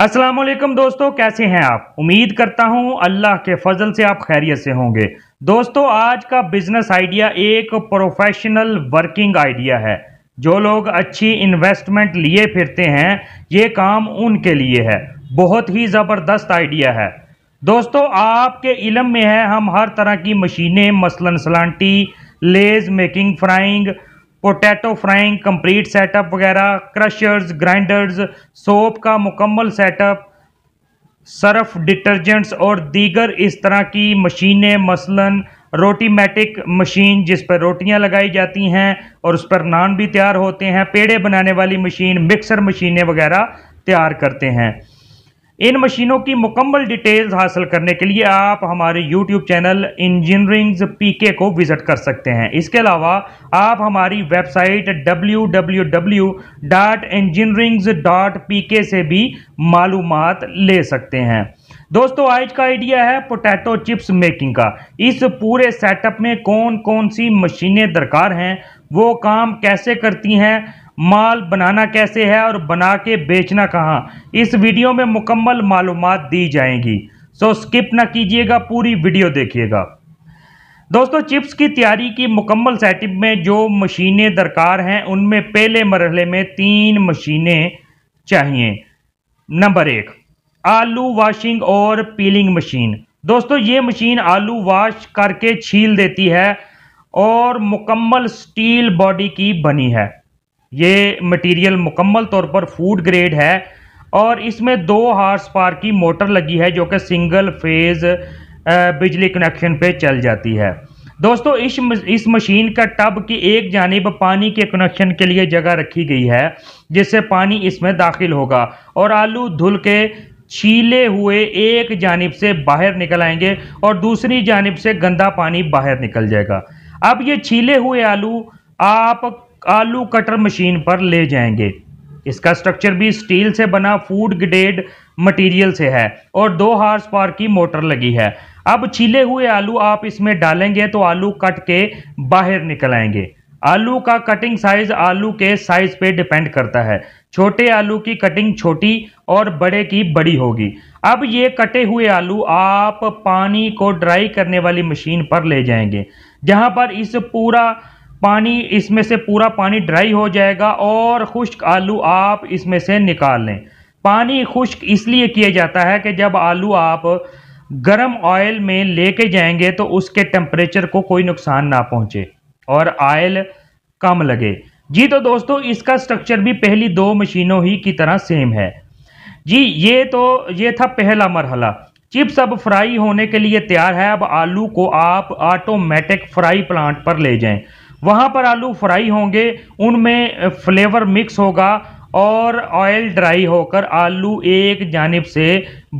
असलम दोस्तों कैसे हैं आप उम्मीद करता हूं अल्लाह के फजल से आप खैरियत से होंगे दोस्तों आज का बिजनेस आइडिया एक प्रोफेशनल वर्किंग आइडिया है जो लोग अच्छी इन्वेस्टमेंट लिए फिरते हैं ये काम उनके लिए है बहुत ही ज़बरदस्त आइडिया है दोस्तों आपके इलम में है हम हर तरह की मशीनें मसलन सलांटी Lay's making frying potato frying complete setup वगैरह क्रशर्स ग्राइंडर्स सोप का मुकम्मल सेटअप सर्फ डिटर्जेंट्स और दीगर इस तरह की मशीनें मसलन रोटीमेटिक मशीन जिस पर रोटियां लगाई जाती हैं और उस पर नान भी तैयार होते हैं पेड़े बनाने वाली मशीन मिक्सर मशीनें वगैरह तैयार करते हैं इन मशीनों की मुकम्मल डिटेल्स हासिल करने के लिए आप हमारे यूट्यूब चैनल इंजीनियरिंग्स पीके को विज़िट कर सकते हैं इसके अलावा आप हमारी वेबसाइट www.engineerings.pk से भी मालूम ले सकते हैं दोस्तों आज का आइडिया है पोटैटो चिप्स मेकिंग का इस पूरे सेटअप में कौन कौन सी मशीनें दरकार हैं वो काम कैसे करती हैं माल बनाना कैसे है और बना के बेचना कहाँ इस वीडियो में मुकम्मल मालूम दी जाएंगी सो स्किप ना कीजिएगा पूरी वीडियो देखिएगा दोस्तों चिप्स की तैयारी की मुकम्मल सेटअप में जो मशीनें दरकार हैं उनमें पहले मरहले में तीन मशीनें चाहिए नंबर एक आलू वाशिंग और पीलिंग मशीन दोस्तों ये मशीन आलू वाश करके छील देती है और मुकम्मल स्टील बॉडी की बनी है ये मटेरियल मुकम्मल तौर पर फूड ग्रेड है और इसमें दो हार्स पार की मोटर लगी है जो कि सिंगल फेज़ बिजली कनेक्शन पे चल जाती है दोस्तों इस इस मशीन का टब की एक जानब पानी के कनेक्शन के लिए जगह रखी गई है जिससे पानी इसमें दाखिल होगा और आलू धुल के छीले हुए एक जानब से बाहर निकल आएंगे और दूसरी जानब से गंदा पानी बाहर निकल जाएगा अब ये छीले हुए आलू आप आलू कटर मशीन पर ले जाएंगे इसका स्ट्रक्चर भी स्टील से बना फूड ग्रेड मटेरियल से है और दो हार्स पार की मोटर लगी है अब छीले हुए आलू आप इसमें डालेंगे तो आलू कट के बाहर निकल आएंगे आलू का कटिंग साइज आलू के साइज पे डिपेंड करता है छोटे आलू की कटिंग छोटी और बड़े की बड़ी होगी अब ये कटे हुए आलू आप पानी को ड्राई करने वाली मशीन पर ले जाएंगे जहां पर इस पूरा पानी इसमें से पूरा पानी ड्राई हो जाएगा और खुश्क आलू आप इसमें से निकाल लें पानी खुश्क इसलिए किया जाता है कि जब आलू आप गर्म ऑयल में लेके जाएंगे तो उसके टेम्परेचर को कोई नुकसान ना पहुंचे और ऑयल कम लगे जी तो दोस्तों इसका स्ट्रक्चर भी पहली दो मशीनों ही की तरह सेम है जी ये तो ये था पहला मरहला चिप्स अब फ्राई होने के लिए तैयार है अब आलू को आप ऑटोमेटिक फ्राई प्लांट पर ले जाएं वहाँ पर आलू फ्राई होंगे उनमें फ्लेवर मिक्स होगा और ऑयल ड्राई होकर आलू एक जानब से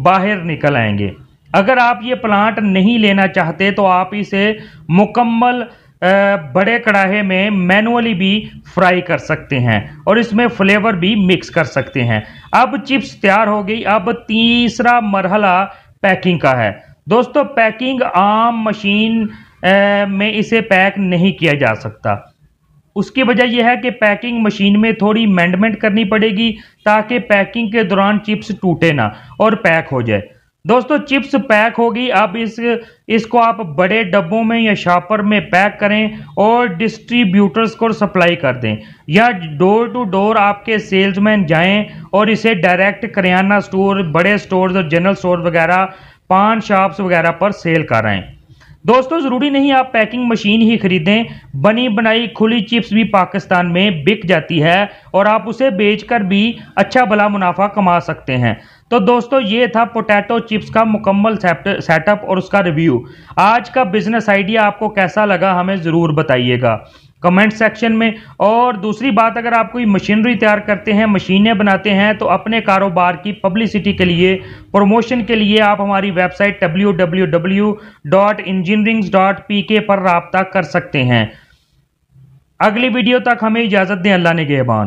बाहर निकल आएंगे अगर आप ये प्लांट नहीं लेना चाहते तो आप इसे मुकम्मल बड़े कड़ाहे में मैनुअली भी फ्राई कर सकते हैं और इसमें फ्लेवर भी मिक्स कर सकते हैं अब चिप्स तैयार हो गई अब तीसरा मरहला पैकिंग का है दोस्तों पैकिंग आम मशीन में इसे पैक नहीं किया जा सकता उसकी वजह यह है कि पैकिंग मशीन में थोड़ी मैंडमेंट करनी पड़ेगी ताकि पैकिंग के दौरान चिप्स टूटे ना और पैक हो जाए दोस्तों चिप्स पैक होगी अब इस इसको आप बड़े डब्बों में या शापर में पैक करें और डिस्ट्रीब्यूटर्स को सप्लाई कर दें या डोर टू डोर आपके सेल्समैन जाएं और इसे डायरेक्ट करियाना स्टोर बड़े स्टोर्स और जनरल स्टोर वगैरह पान शॉप्स वगैरह पर सेल कराएँ दोस्तों ज़रूरी नहीं आप पैकिंग मशीन ही ख़रीदें बनी बनाई खुली चिप्स भी पाकिस्तान में बिक जाती है और आप उसे बेचकर भी अच्छा भला मुनाफा कमा सकते हैं तो दोस्तों ये था पोटैटो चिप्स का मुकम्मल सेटअप और उसका रिव्यू आज का बिज़नेस आइडिया आपको कैसा लगा हमें ज़रूर बताइएगा कमेंट सेक्शन में और दूसरी बात अगर आप कोई मशीनरी तैयार करते हैं मशीनें बनाते हैं तो अपने कारोबार की पब्लिसिटी के लिए प्रमोशन के लिए आप हमारी वेबसाइट www.engineerings.pk पर रबता कर सकते हैं अगली वीडियो तक हमें इजाज़त दें अल्लाह ने गेबान